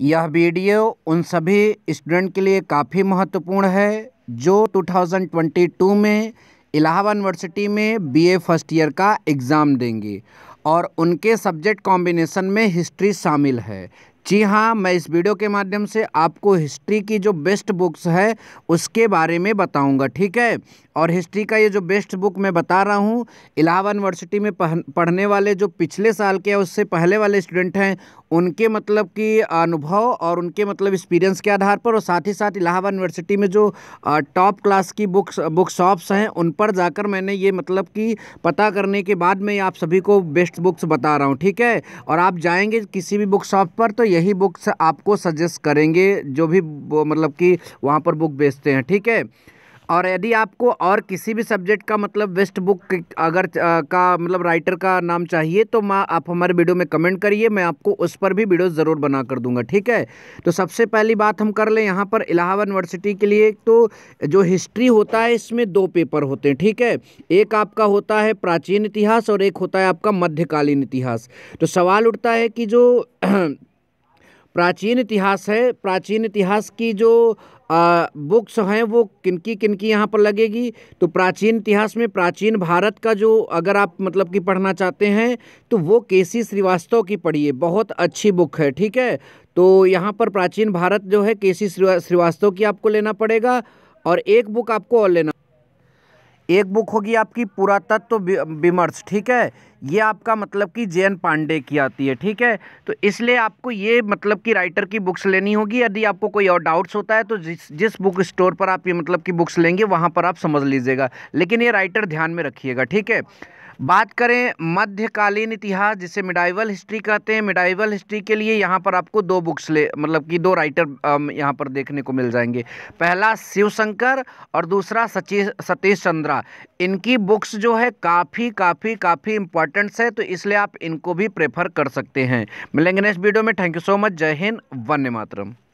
यह वीडियो उन सभी स्टूडेंट के लिए काफ़ी महत्वपूर्ण है जो 2022 में इलाहाबाद यूनिवर्सिटी में बीए फर्स्ट ईयर का एग्ज़ाम देंगे और उनके सब्जेक्ट कॉम्बिनेशन में हिस्ट्री शामिल है जी हाँ मैं इस वीडियो के माध्यम से आपको हिस्ट्री की जो बेस्ट बुक्स है उसके बारे में बताऊंगा ठीक है और हिस्ट्री का ये जो बेस्ट बुक मैं बता रहा हूँ इलाहाबाद यूनिवर्सिटी में पढ़ने वाले जो पिछले साल के या उससे पहले वाले स्टूडेंट हैं उनके मतलब कि अनुभव और उनके मतलब एक्सपीरियंस के आधार पर और साथ ही साथ इलाहाबाद यूनिवर्सिटी में जो टॉप क्लास की बुक्स बुक शॉप्स हैं उन पर जाकर मैंने ये मतलब कि पता करने के बाद मैं आप सभी को बेस्ट बुक्स बता रहा हूँ ठीक है और आप जाएँगे किसी भी बुक शॉप पर तो यही बुक्स आपको सजेस्ट करेंगे जो भी मतलब कि वहाँ पर बुक बेचते हैं ठीक है और यदि आपको और किसी भी सब्जेक्ट का मतलब बेस्ट बुक अगर का मतलब राइटर का नाम चाहिए तो माँ आप हमारे वीडियो में कमेंट करिए मैं आपको उस पर भी वीडियो ज़रूर बना कर दूंगा ठीक है तो सबसे पहली बात हम कर लें यहाँ पर इलाहाबाद यूनिवर्सिटी के लिए तो जो हिस्ट्री होता है इसमें दो पेपर होते हैं ठीक है एक आपका होता है प्राचीन इतिहास और एक होता है आपका मध्यकालीन इतिहास तो सवाल उठता है कि जो प्राचीन इतिहास है प्राचीन इतिहास की जो आ, बुक्स हैं वो किनकी किनकी यहाँ पर लगेगी तो प्राचीन इतिहास में प्राचीन भारत का जो अगर आप मतलब कि पढ़ना चाहते हैं तो वो के सी श्रीवास्तव की पढ़िए बहुत अच्छी बुक है ठीक है तो यहाँ पर प्राचीन भारत जो है के सी श्रीवास्तव की आपको लेना पड़ेगा और एक बुक आपको और लेना एक बुक होगी आपकी पुरातत्व विमर्श ठीक है ये आपका मतलब कि जे एन पांडे की आती है ठीक है तो इसलिए आपको ये मतलब कि राइटर की बुक्स लेनी होगी यदि आपको कोई और डाउट्स होता है तो जिस जिस बुक स्टोर पर आप ये मतलब कि बुक्स लेंगे वहाँ पर आप समझ लीजिएगा लेकिन ये राइटर ध्यान में रखिएगा ठीक है बात करें मध्यकालीन इतिहास जिसे मिडाइवल हिस्ट्री कहते हैं मिडाइवल हिस्ट्री के लिए यहाँ पर आपको दो बुक्स ले मतलब कि दो राइटर यहाँ पर देखने को मिल जाएंगे पहला शिवशंकर और दूसरा सची सतीश चंद्रा इनकी बुक्स जो है काफ़ी काफ़ी काफ़ी इंपॉर्टेंट्स है तो इसलिए आप इनको भी प्रेफर कर सकते हैं मिलेंगे नेक्स्ट वीडियो में थैंक यू सो मच जय हिंद वन्य मातरम